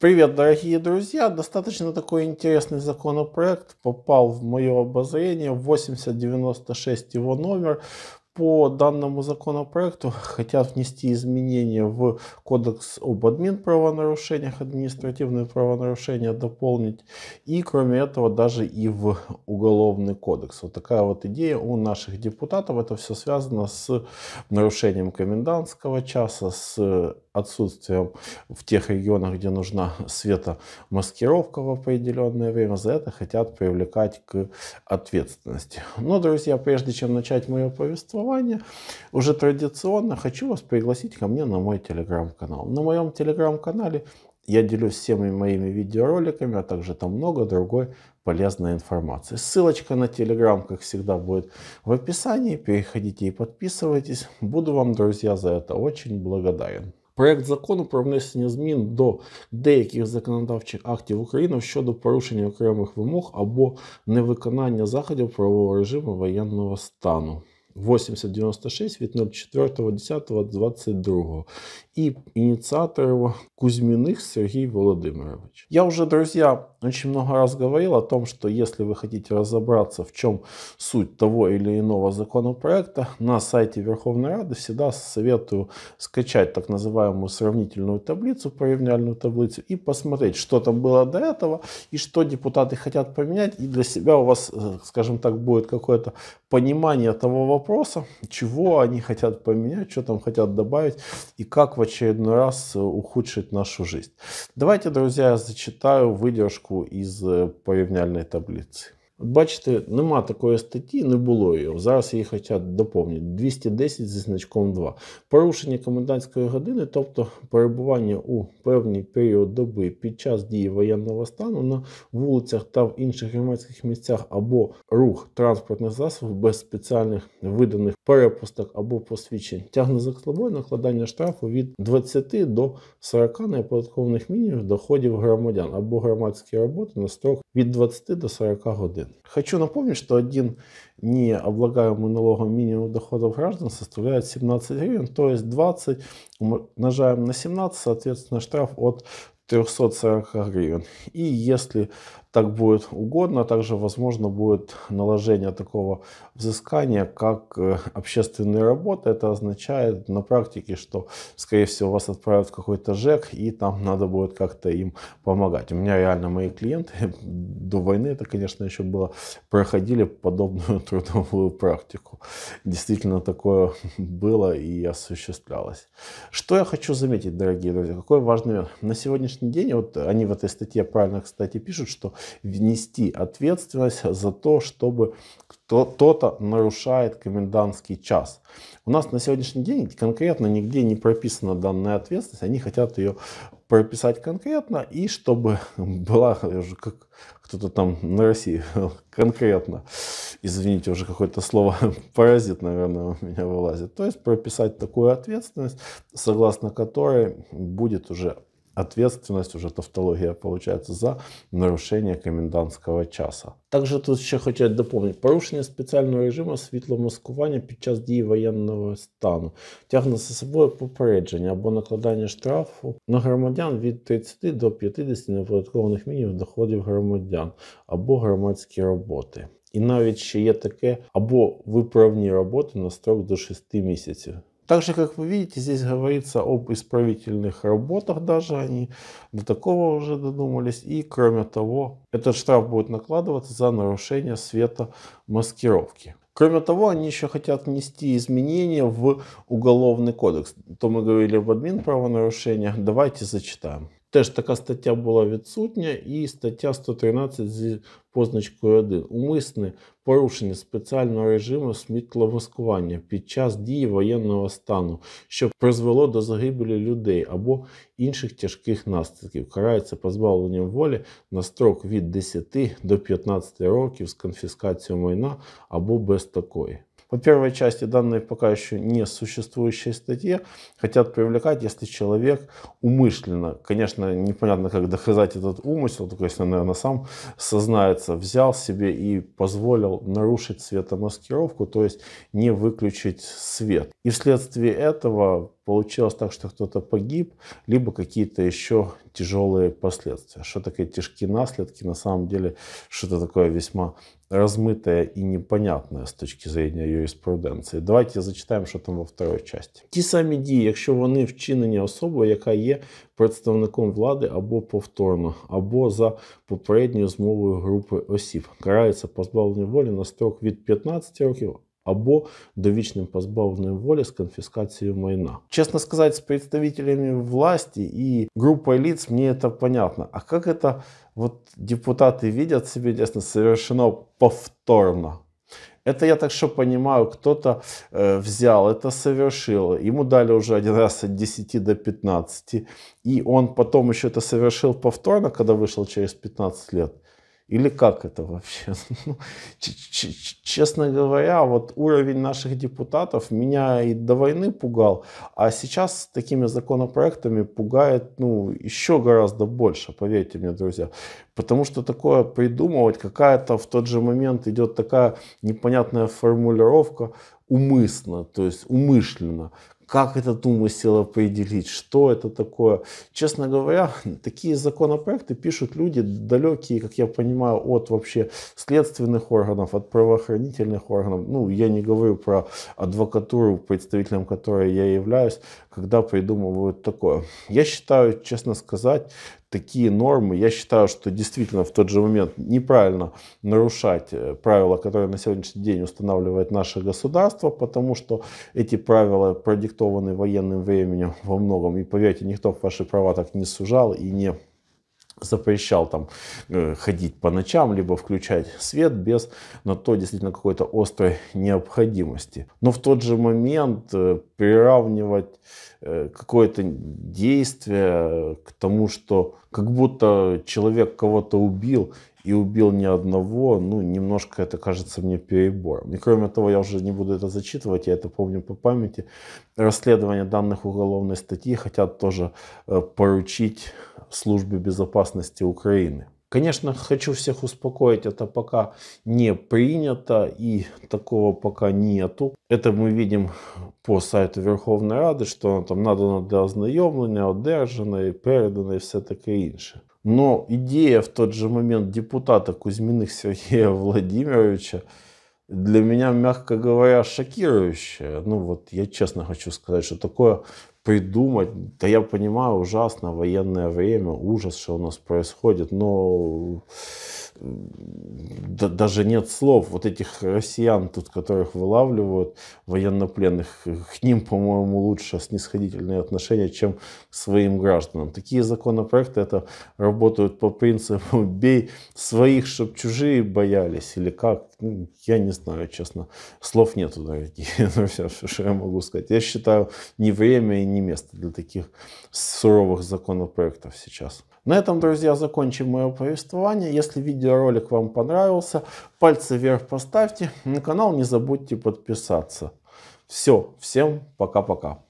Привет, дорогие друзья! Достаточно такой интересный законопроект попал в мое обозрение. 8096 его номер по данному законопроекту хотят внести изменения в Кодекс об админ правонарушениях, административные правонарушения дополнить и кроме этого даже и в Уголовный кодекс. Вот такая вот идея у наших депутатов. Это все связано с нарушением комендантского часа, с отсутствием в тех регионах, где нужна светомаскировка в определенное время. За это хотят привлекать к ответственности. Но, друзья, прежде чем начать мое повествование, существования, уже традиционно хочу вас пригласить ко мне на мой телеграм-канал. На моем телеграм-канале я делюсь всеми моими видеороликами, а также там много другой полезной информации. Ссылочка на Телеграм, как всегда, будет в описании. Переходите и подписывайтесь. Буду вам, друзья, за это очень благодарен. Проект закону про внесення змін до деяких законодавчих актів України щодо порушення окремих вимог або невиконання заходів правового режиму воєнного стану. 8096 від 04.10.22 и инициатор его Кузьминых Сергей Владимирович. Я уже, друзья, очень много раз говорил о том, что если вы хотите разобраться, в чем суть того или иного законопроекта, на сайте Верховной Рады всегда советую скачать так называемую сравнительную таблицу, появляльную таблицу и посмотреть, что там было до этого и что депутаты хотят поменять. И для себя у вас, э, скажем так, будет какое-то понимание того вопроса, чего они хотят поменять, что там хотят добавить и как в очередной раз э, ухудшить нашу жизнь. Давайте, друзья, я зачитаю выдержку из э, появняльной таблицы. От бачите, нема такої статті, не було її. Зараз її хоча доповнять 210 зі значком 2. Порушення комендантської години, тобто перебування у певний період доби під час дії воєнного стану на вулицях та в інших громадських місцях або рух транспортних засобів без спеціальних виданих перепусток або посвідчень тягне за собою накладання штрафу від 20 до 40 неоподаткованих мінімумів доходів громадян або громадські роботи на строк від 20 до 40 годин. Хочу напомнить, что один не облагаемый налогом минимум доходов граждан составляет 17 гривен, то тобто есть 20 умножаем на 17, соответственно, штраф от 340 гривен. И если так будет угодно. Также возможно будет наложение такого взыскания, как э, общественные работы. Это означает на практике, что, скорее всего, вас отправят в какой-то ЖЭК, и там надо будет как-то им помогать. У меня реально мои клиенты до войны, это, конечно, еще было, проходили подобную трудовую практику. Действительно, такое было и осуществлялось. Что я хочу заметить, дорогие друзья, какой важный момент. На сегодняшний день, вот они в этой статье правильно, кстати, пишут, что внести ответственность за то, чтобы кто-то нарушает комендантский час. У нас на сегодняшний день конкретно нигде не прописана данная ответственность. Они хотят ее прописать конкретно и чтобы была уже как кто-то там на России конкретно, извините, уже какое-то слово паразит, наверное, у меня вылазит. То есть прописать такую ответственность, согласно которой будет уже ответственность, уже тавтология получается, за нарушение комендантського часу. Також тут ще хотять доповнити порушення спеціального режиму світломаскування під час дії воєнного стану тягне за собою попередження або накладання штрафу на громадян від 30 до 50 неоподаткованих мінімів доходів громадян або громадські роботи. І навіть ще є таке або виправні роботи на строк до 6 місяців. Также, как вы видите, здесь говорится об исправительных работах даже, они до такого уже додумались. И кроме того, этот штраф будет накладываться за нарушение света маскировки. Кроме того, они еще хотят внести изменения в Уголовный кодекс. То мы говорили об админ правонарушениях. Давайте зачитаем. Теж така стаття була відсутня, і стаття 113 зі позначкою 1. Умисне порушення спеціального режиму смітловоскування під час дії воєнного стану, що призвело до загибелі людей або інших тяжких наслідків. Карається позбавленням волі на строк від 10 до 15 років з конфіскацією майна або без такої. По первой части данные пока еще не существующей статье хотят привлекать, если человек умышленно, конечно, непонятно, как доказать этот умысел, только если, наверное, сам сознается, взял себе и позволил нарушить светомаскировку, то есть не выключить свет. И вследствие этого получилось так, что кто-то погиб, либо какие-то еще тяжелые последствия. Что такое тяжкие наследки, на самом деле что-то такое весьма размытое и непонятное з точки зрення юриспруденції. Давайте зачитаємо, що там во второй часті. Ті самі дії, якщо вони вчинені особою, яка є представником влади або повторно, або за попередньою змовою групи осіб, караються позбавлення волі на строк від 15 років або довічним позбавленням волі з конфіскацією майна. Честно сказать, с представителями власти и группой лиц мне это понятно. А как это вот депутаты видят себе, честно, совершенно повторно? Это я так что понимаю, кто-то э, взял, это совершил, ему дали уже один раз от 10 до 15, и он потом еще это совершил повторно, когда вышел через 15 лет. Или как это вообще? Ну, честно говоря, вот уровень наших депутатов меня и до войны пугал, а сейчас такими законопроектами пугает ну, еще гораздо больше, поверьте мне, друзья. Потому что такое придумывать, какая-то в тот же момент идет такая непонятная формулировка умысленно, то есть умышленно, как этот умысел определить, что это такое. Честно говоря, такие законопроекты пишут люди далекие, как я понимаю, от вообще следственных органов, от правоохранительных органов. Ну, я не говорю про адвокатуру, представителем которой я являюсь, когда придумывают такое. Я считаю, честно сказать, такие нормы. Я считаю, что действительно в тот же момент неправильно нарушать э, правила, которые на сегодняшний день устанавливает наше государство, потому что эти правила продиктованы военным временем во многом. И поверьте, никто ваши права так не сужал и не запрещал там э, ходить по ночам, либо включать свет без на то действительно какой-то острой необходимости. Но в тот же момент э, приравнивать э, какое-то действие к тому, что как будто человек кого-то убил и убил ни одного, ну, немножко это кажется мне перебором. И кроме того, я уже не буду это зачитывать, я это помню по памяти, расследование данных уголовной статьи хотят тоже э, поручить службе безопасности Украины. Конечно, хочу всех успокоить, это пока не принято и такого пока нету. Это мы видим по сайту Верховной Рады, что там надо для ознайомлення, одержано і передано і все таке інше. Но идея в тот же момент депутата Кузьминых Сергея Владимировича для меня, мягко говоря, шокирующая. Ну вот я честно хочу сказать, что такое придумать. Да я понимаю, ужасно, военное время, ужас, что у нас происходит, но да, даже нет слов. Вот этих россиян тут, которых вылавливают, военнопленных, к ним, по-моему, лучше снисходительные отношения, чем к своим гражданам. Такие законопроекты это работают по принципу «бей своих, чтобы чужие боялись» или как, ну, я не знаю, честно. Слов нету, дорогие друзья, все, что я могу сказать. Я считаю, не время и не место для таких суровых законопроектов сейчас. На этом, друзья, закончим мое повествование. Если видеоролик вам понравился, пальцы вверх поставьте. На канал не забудьте подписаться. Все, всем пока-пока.